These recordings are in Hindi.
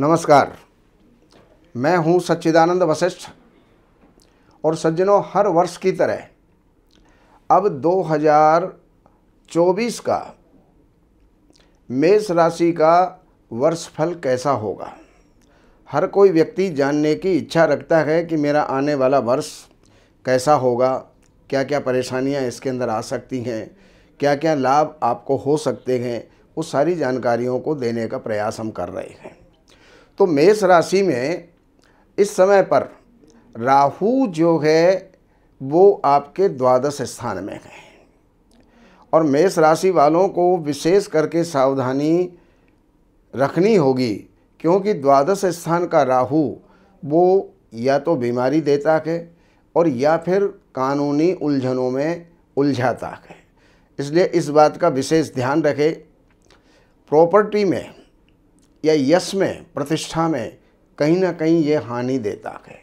नमस्कार मैं हूं सच्चिदानंद वशिष्ठ और सज्जनों हर वर्ष की तरह अब 2024 का मेष राशि का वर्षफल कैसा होगा हर कोई व्यक्ति जानने की इच्छा रखता है कि मेरा आने वाला वर्ष कैसा होगा क्या क्या परेशानियां इसके अंदर आ सकती हैं क्या क्या लाभ आपको हो सकते हैं उस सारी जानकारियों को देने का प्रयास हम कर रहे हैं तो मेष राशि में इस समय पर राहु जो है वो आपके द्वादश स्थान में है और मेष राशि वालों को विशेष करके सावधानी रखनी होगी क्योंकि द्वादश स्थान का राहु वो या तो बीमारी देता है और या फिर कानूनी उलझनों में उलझाता है इसलिए इस बात का विशेष ध्यान रखें प्रॉपर्टी में या यश में प्रतिष्ठा में कहीं ना कहीं ये हानि देता है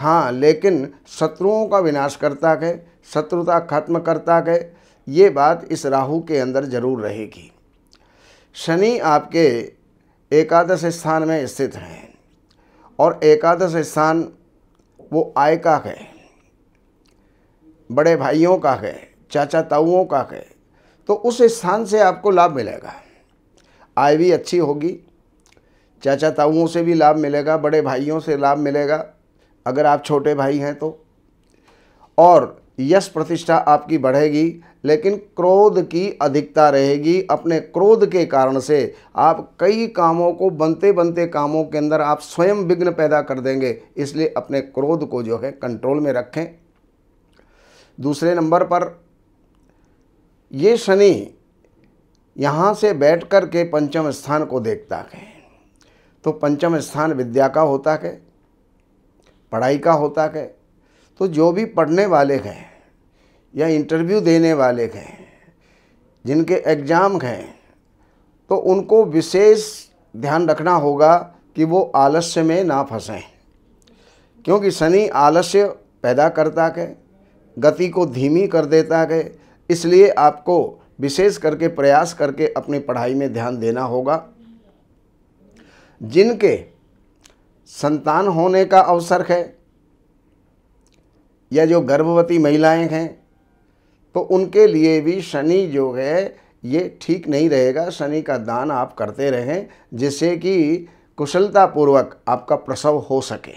हाँ लेकिन शत्रुओं का विनाश करता है शत्रुता खत्म करता है ये बात इस राहु के अंदर जरूर रहेगी शनि आपके एकादश स्थान में स्थित हैं और एकादश स्थान वो आय का है बड़े भाइयों का है चाचा ताऊओं का है तो उस स्थान से आपको लाभ मिलेगा आय भी अच्छी होगी चाचा ताऊओं से भी लाभ मिलेगा बड़े भाइयों से लाभ मिलेगा अगर आप छोटे भाई हैं तो और यश प्रतिष्ठा आपकी बढ़ेगी लेकिन क्रोध की अधिकता रहेगी अपने क्रोध के कारण से आप कई कामों को बनते बनते कामों के अंदर आप स्वयं विघ्न पैदा कर देंगे इसलिए अपने क्रोध को जो है कंट्रोल में रखें दूसरे नंबर पर ये शनि यहाँ से बैठ कर के पंचम स्थान को देखता है तो पंचम स्थान विद्या का होता है पढ़ाई का होता है तो जो भी पढ़ने वाले हैं या इंटरव्यू देने वाले हैं जिनके एग्ज़ाम हैं तो उनको विशेष ध्यान रखना होगा कि वो आलस्य में ना फंसें क्योंकि शनि आलस्य पैदा करता है गति को धीमी कर देता है इसलिए आपको विशेष करके प्रयास करके अपनी पढ़ाई में ध्यान देना होगा जिनके संतान होने का अवसर है या जो गर्भवती महिलाएं हैं तो उनके लिए भी शनि जो है ये ठीक नहीं रहेगा शनि का दान आप करते रहें जिससे कि कुशलतापूर्वक आपका प्रसव हो सके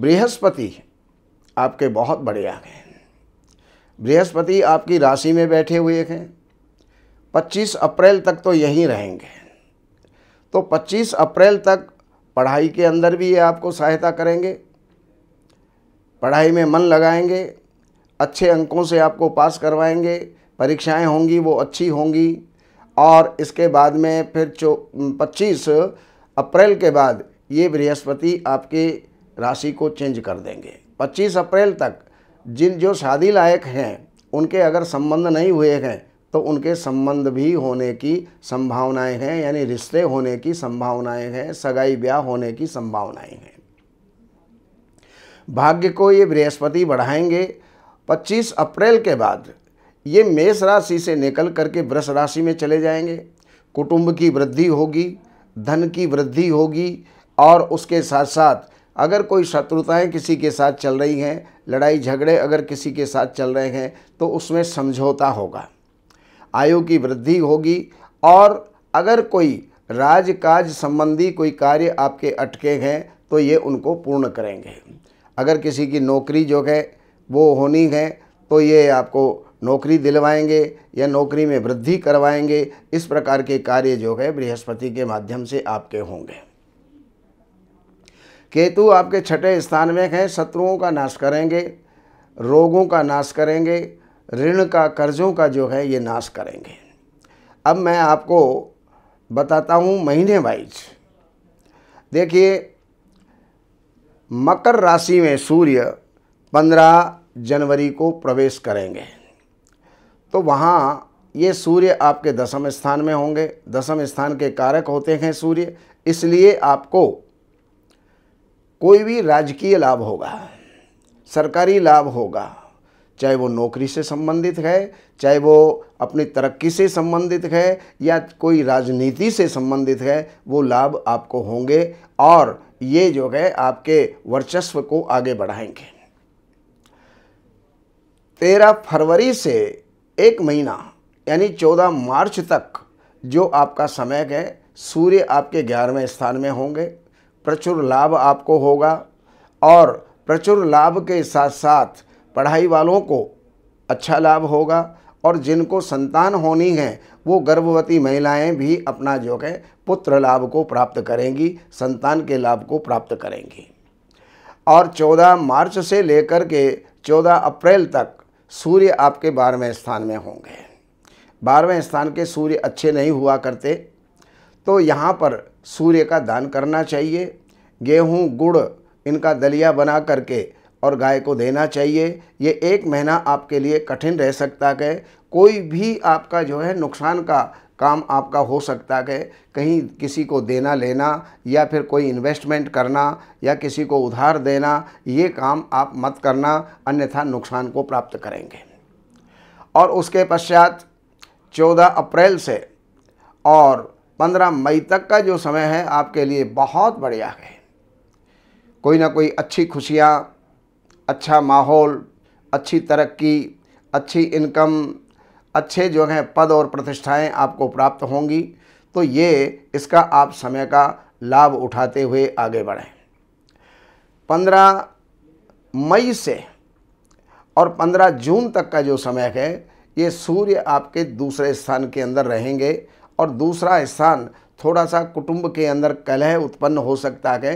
बृहस्पति आपके बहुत बड़े आ गए बृहस्पति आपकी राशि में बैठे हुए हैं 25 अप्रैल तक तो यहीं रहेंगे तो 25 अप्रैल तक पढ़ाई के अंदर भी ये आपको सहायता करेंगे पढ़ाई में मन लगाएंगे अच्छे अंकों से आपको पास करवाएंगे परीक्षाएं होंगी वो अच्छी होंगी और इसके बाद में फिर चो पच्चीस अप्रैल के बाद ये बृहस्पति आपके राशि को चेंज कर देंगे 25 अप्रैल तक जिन जो शादी लायक हैं उनके अगर संबंध नहीं हुए हैं तो उनके संबंध भी होने की संभावनाएं हैं यानी रिश्ते होने की संभावनाएं हैं सगाई ब्याह होने की संभावनाएं हैं भाग्य को ये बृहस्पति बढ़ाएंगे 25 अप्रैल के बाद ये मेष राशि से निकल करके वृष राशि में चले जाएंगे कुटुंब की वृद्धि होगी धन की वृद्धि होगी और उसके साथ साथ अगर कोई शत्रुताएं किसी के साथ चल रही हैं लड़ाई झगड़े अगर किसी के साथ चल रहे हैं तो उसमें समझौता होगा आयु की वृद्धि होगी और अगर कोई राजकाज संबंधी कोई कार्य आपके अटके हैं तो ये उनको पूर्ण करेंगे अगर किसी की नौकरी जो है वो होनी है तो ये आपको नौकरी दिलवाएंगे या नौकरी में वृद्धि करवाएंगे इस प्रकार के कार्य जो है बृहस्पति के माध्यम से आपके होंगे केतु आपके छठे स्थान में हैं शत्रुओं का नाश करेंगे रोगों का नाश करेंगे ऋण का कर्ज़ों का जो है ये नाश करेंगे अब मैं आपको बताता हूँ महीने वाइज देखिए मकर राशि में सूर्य 15 जनवरी को प्रवेश करेंगे तो वहाँ ये सूर्य आपके दसम स्थान में होंगे दसम स्थान के कारक होते हैं सूर्य इसलिए आपको कोई भी राजकीय लाभ होगा सरकारी लाभ होगा चाहे वो नौकरी से संबंधित है चाहे वो अपनी तरक्की से संबंधित है या कोई राजनीति से संबंधित है वो लाभ आपको होंगे और ये जो है आपके वर्चस्व को आगे बढ़ाएंगे तेरह फरवरी से एक महीना यानी चौदह मार्च तक जो आपका समय है सूर्य आपके ग्यारहवें स्थान में होंगे प्रचुर लाभ आपको होगा और प्रचुर लाभ के साथ साथ पढ़ाई वालों को अच्छा लाभ होगा और जिनको संतान होनी है वो गर्भवती महिलाएं भी अपना जो है पुत्र लाभ को प्राप्त करेंगी संतान के लाभ को प्राप्त करेंगी और 14 मार्च से लेकर के 14 अप्रैल तक सूर्य आपके बारहवें स्थान में होंगे बारहवें स्थान के सूर्य अच्छे नहीं हुआ करते तो यहाँ पर सूर्य का दान करना चाहिए गेहूँ गुड़ इनका दलिया बना करके और गाय को देना चाहिए ये एक महीना आपके लिए कठिन रह सकता है कोई भी आपका जो है नुकसान का काम आपका हो सकता है कहीं किसी को देना लेना या फिर कोई इन्वेस्टमेंट करना या किसी को उधार देना ये काम आप मत करना अन्यथा नुकसान को प्राप्त करेंगे और उसके पश्चात 14 अप्रैल से और 15 मई तक का जो समय है आपके लिए बहुत बढ़िया है कोई ना कोई अच्छी खुशियाँ अच्छा माहौल अच्छी तरक्की अच्छी इनकम अच्छे जो हैं पद और प्रतिष्ठाएं आपको प्राप्त होंगी तो ये इसका आप समय का लाभ उठाते हुए आगे बढ़ें पंद्रह मई से और पंद्रह जून तक का जो समय है ये सूर्य आपके दूसरे स्थान के अंदर रहेंगे और दूसरा स्थान थोड़ा सा कुटुंब के अंदर कलह उत्पन्न हो सकता है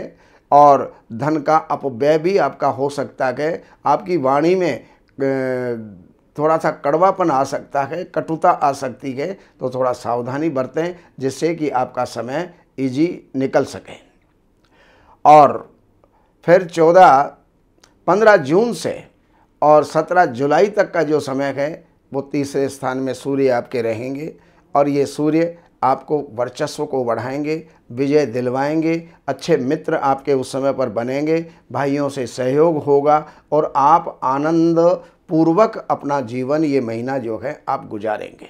और धन का अपव्यय भी आपका हो सकता है आपकी वाणी में थोड़ा सा कड़वापन आ सकता है कटुता आ सकती है तो थोड़ा सावधानी बरतें जिससे कि आपका समय इजी निकल सके और फिर चौदह पंद्रह जून से और सत्रह जुलाई तक का जो समय है वो तीसरे स्थान में सूर्य आपके रहेंगे और ये सूर्य आपको वर्चस्व को बढ़ाएंगे विजय दिलवाएंगे अच्छे मित्र आपके उस समय पर बनेंगे भाइयों से सहयोग होगा और आप आनंद पूर्वक अपना जीवन ये महीना जो है आप गुजारेंगे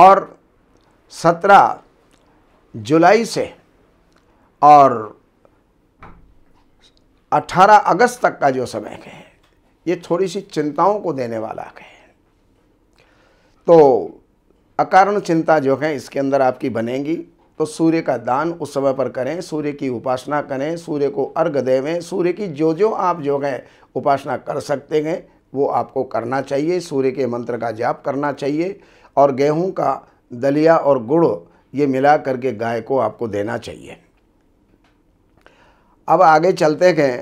और सत्रह जुलाई से और 18 अगस्त तक का जो समय है ये थोड़ी सी चिंताओं को देने वाला है तो अकारण चिंता जो है इसके अंदर आपकी बनेगी तो सूर्य का दान उस समय पर करें सूर्य की उपासना करें सूर्य को अर्घ देवें सूर्य की जो जो आप जो है उपासना कर सकते हैं वो आपको करना चाहिए सूर्य के मंत्र का जाप करना चाहिए और गेहूं का दलिया और गुड़ ये मिला करके गाय को आपको देना चाहिए अब आगे चलते हैं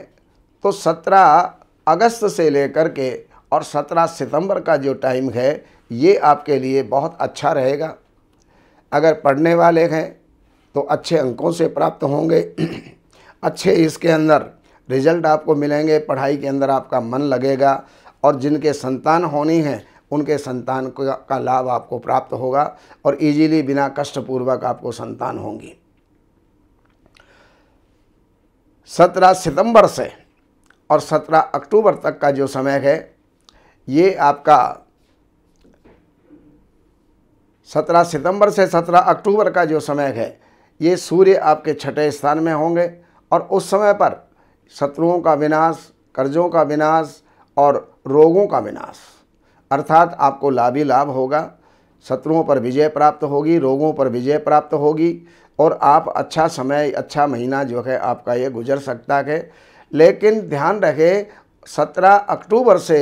तो 17 अगस्त से लेकर के और 17 सितंबर का जो टाइम है ये आपके लिए बहुत अच्छा रहेगा अगर पढ़ने वाले हैं तो अच्छे अंकों से प्राप्त होंगे अच्छे इसके अंदर रिजल्ट आपको मिलेंगे पढ़ाई के अंदर आपका मन लगेगा और जिनके संतान होनी है उनके संतान का लाभ आपको प्राप्त होगा और इजीली बिना कष्टपूर्वक आपको संतान होंगी सत्रह सितंबर से और सत्रह अक्टूबर तक का जो समय है ये आपका 17 सितंबर से 17 अक्टूबर का जो समय है ये सूर्य आपके छठे स्थान में होंगे और उस समय पर शत्रुओं का विनाश कर्जों का विनाश और रोगों का विनाश अर्थात आपको लाभ ही लाभ होगा शत्रुओं पर विजय प्राप्त होगी रोगों पर विजय प्राप्त होगी और आप अच्छा समय अच्छा महीना जो है आपका ये गुजर सकता है लेकिन ध्यान रखें सत्रह अक्टूबर से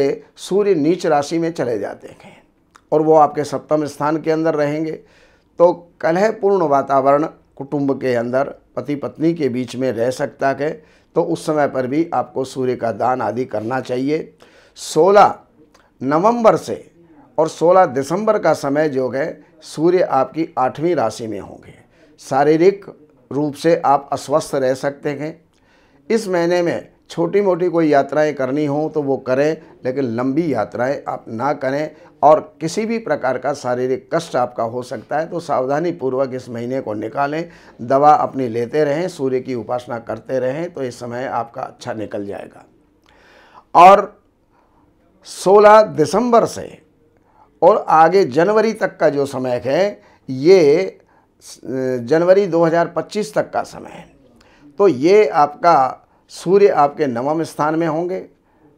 सूर्य नीच राशि में चले जाते हैं और वो आपके सप्तम स्थान के अंदर रहेंगे तो कलह पूर्ण वातावरण कुटुंब के अंदर पति पत्नी के बीच में रह सकता है तो उस समय पर भी आपको सूर्य का दान आदि करना चाहिए 16 नवंबर से और 16 दिसंबर का समय जो है सूर्य आपकी आठवीं राशि में होंगे शारीरिक रूप से आप अस्वस्थ रह सकते हैं इस महीने में छोटी मोटी कोई यात्राएं करनी हो तो वो करें लेकिन लंबी यात्राएं आप ना करें और किसी भी प्रकार का शारीरिक कष्ट आपका हो सकता है तो सावधानी पूर्वक इस महीने को निकालें दवा अपनी लेते रहें सूर्य की उपासना करते रहें तो इस समय आपका अच्छा निकल जाएगा और 16 दिसंबर से और आगे जनवरी तक का जो समय है ये जनवरी 2025 तक का समय है तो ये आपका सूर्य आपके नवम स्थान में होंगे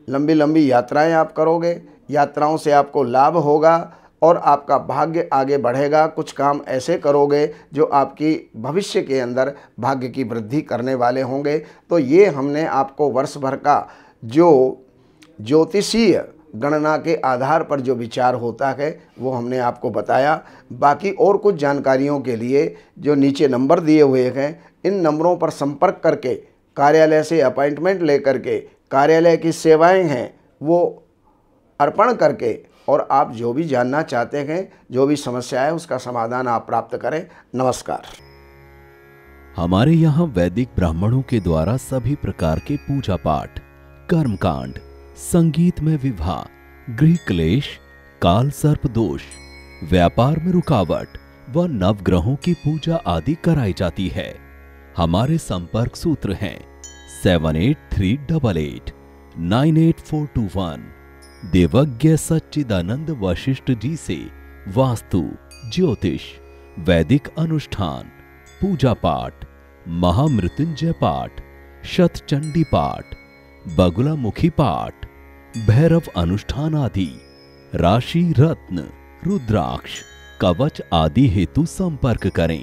लंबी लंबी यात्राएं आप करोगे यात्राओं से आपको लाभ होगा और आपका भाग्य आगे बढ़ेगा कुछ काम ऐसे करोगे जो आपकी भविष्य के अंदर भाग्य की वृद्धि करने वाले होंगे तो ये हमने आपको वर्ष भर का जो ज्योतिषीय गणना के आधार पर जो विचार होता है वो हमने आपको बताया बाकी और कुछ जानकारियों के लिए जो नीचे नंबर दिए हुए हैं इन नंबरों पर संपर्क करके कार्यालय से अपॉइंटमेंट लेकर के कार्यालय की सेवाएं हैं वो अर्पण करके और आप जो भी जानना चाहते हैं जो भी समस्या है उसका समाधान आप प्राप्त करें नमस्कार हमारे यहाँ वैदिक ब्राह्मणों के द्वारा सभी प्रकार के पूजा पाठ कांड संगीत में विवाह गृह क्लेश काल सर्प दोष व्यापार में रुकावट व नवग्रहों की पूजा आदि कराई जाती है हमारे संपर्क सूत्र हैं seven eight three double eight nine eight four two one देवज्ञ सच्चिदानंद वशिष्ठ जी से वास्तु ज्योतिष वैदिक अनुष्ठान पूजा पाठ महामृत्युंजय पाठ शतचंडी पाठ बगुलामुखी पाठ भैरव अनुष्ठान आदि राशि रत्न रुद्राक्ष कवच आदि हेतु संपर्क करें